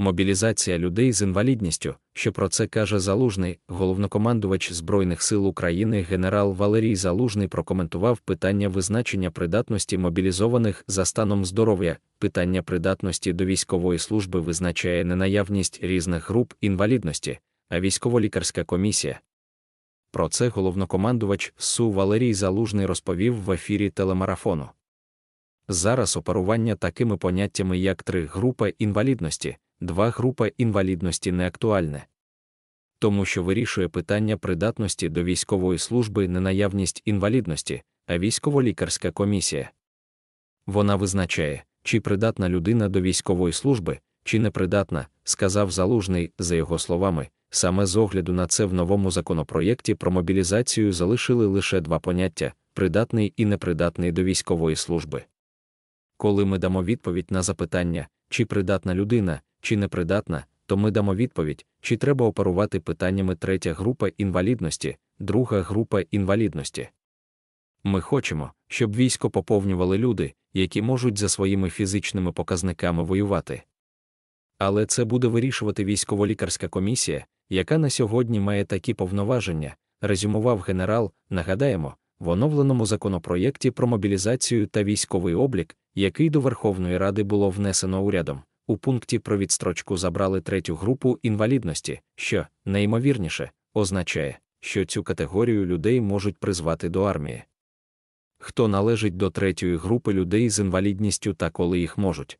мобілізація людей з інвалідністю, що про це каже залужний, головнокомандувач Збройних сил України генерал Валерій Залужний прокоментував питання визначення придатності мобілізованих за станом здоров'я. Питання придатності до військової служби визначає ненаявність різних груп інвалідності, а військово-лікарська комісія. Про це головнокомандувач Су Валерій Залужний розповів в ефірі телемарафону. Зараз оперування такими поняттями, як три групи інвалідності, Два група інвалідності не актуальне. Тому що вирішує питання придатності до військової служби не наявність інвалідності, а військово-лікарська комісія. Вона визначає, чи придатна людина до військової служби, чи непридатна, сказав залужний, за його словами. Саме з огляду на це в новому законопроєкті про мобілізацію залишили лише два поняття придатний і непридатний до військової служби. Коли ми дамо відповідь на запитання, чи придатна людина, чи непридатна, то ми дамо відповідь, чи треба оперувати питаннями третя група інвалідності, друга група інвалідності. Ми хочемо, щоб військо поповнювали люди, які можуть за своїми фізичними показниками воювати. Але це буде вирішувати військово-лікарська комісія, яка на сьогодні має такі повноваження, резюмував генерал. Нагадаємо, в оновленому законопроєкті про мобілізацію та військовий облік, який до Верховної Ради було внесено урядом у пункті про відстрочку забрали третю групу інвалідності, що, найімовірніше, означає, що цю категорію людей можуть призвати до армії. Хто належить до третьої групи людей з інвалідністю та коли їх можуть?